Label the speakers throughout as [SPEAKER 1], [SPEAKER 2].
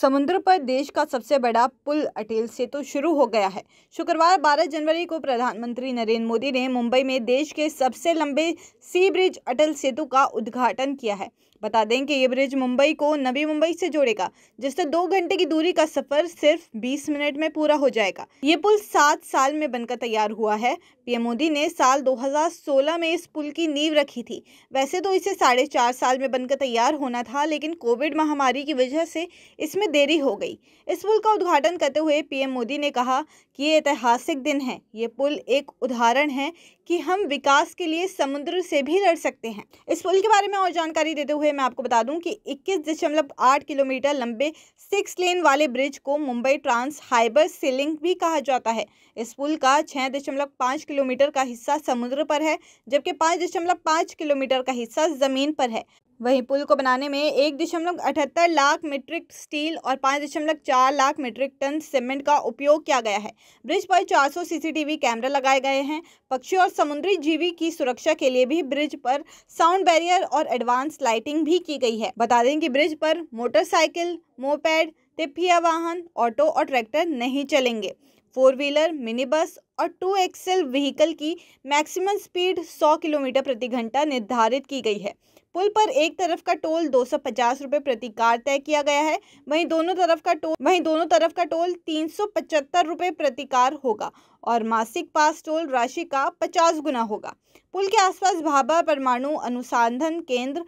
[SPEAKER 1] समुद्र पर देश का सबसे बड़ा पुल अटेल से तो शुरू हो गया है शुक्रवार 12 जनवरी को प्रधानमंत्री नरेंद्र मोदी ने मुंबई में देश के सबसे लंबे सी ब्रिज अटल सेतु का उद्घाटन किया है बता दें कि ये ब्रिज मुंबई को नवी मुंबई से जोड़ेगा जिससे दो घंटे की दूरी का सफर सिर्फ 20 मिनट में पूरा हो जाएगा ये पुल सात साल में बनकर तैयार हुआ है पीएम मोदी ने साल 2016 में इस पुल की नींव रखी थी वैसे तो इसे साढ़े चार साल में बनकर तैयार होना था लेकिन कोविड महामारी की वजह से इसमें देरी हो गई इस पुल का उद्घाटन करते हुए पीएम मोदी ने कहा कि ये ऐतिहासिक दिन है ये पुल एक उदाहरण है कि हम विकास के लिए समुद्र से भी लड़ सकते हैं इस पुल के बारे में और जानकारी देते हुए हुए मैं आपको बता दूं कि 21.8 किलोमीटर लंबे सिक्स लेन वाले ब्रिज को मुंबई ट्रांस हाइबर सिलिंग भी कहा जाता है इस पुल का 6.5 किलोमीटर का हिस्सा समुद्र पर है जबकि 5.5 किलोमीटर का हिस्सा ज़मीन पर है वहीं पुल को बनाने में एक दशमलव अठहत्तर लाख मीट्रिक स्टील और पाँच दशमलव चार लाख मीट्रिक टन सीमेंट का उपयोग किया गया है ब्रिज पर 400 सीसीटीवी कैमरा लगाए गए हैं पक्षियों और समुद्री जीवी की सुरक्षा के लिए भी ब्रिज पर साउंड बैरियर और एडवांस लाइटिंग भी की गई है बता दें कि ब्रिज पर मोटरसाइकिल मोपैड तिपिया वाहन ऑटो और ट्रैक्टर नहीं चलेंगे फोर व्हीलर मिनी बस और टू एक्सेल व्हीकल की मैक्सिमम स्पीड 100 किलोमीटर प्रति घंटा निर्धारित की गई है पुल पर एक तरफ का टोल दो सौ पचास रुपये प्रति कार तय किया गया है वहीं दोनों तरफ का टोल वहीं दोनों तरफ का टोल तीन सौ पचहत्तर रुपये प्रति कार होगा और मासिक पास टोल राशि का पचास गुना होगा पुल के आसपास भाभा परमाणु अनुसंधान केंद्र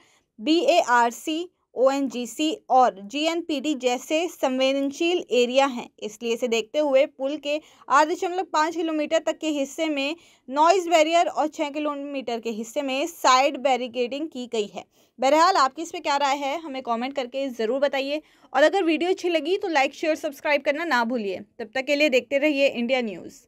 [SPEAKER 1] B A R C ONGC और जीएनपीडी जैसे संवेदनशील एरिया हैं इसलिए इसे देखते हुए पुल के आठ दशमलव पाँच किलोमीटर तक के हिस्से में नॉइज़ बैरियर और छः किलोमीटर के हिस्से में साइड बैरिकेडिंग की गई है बहरहाल आपकी इस पर क्या राय है हमें कमेंट करके ज़रूर बताइए और अगर वीडियो अच्छी लगी तो लाइक शेयर सब्सक्राइब करना ना भूलिए तब तक के लिए देखते रहिए इंडिया न्यूज़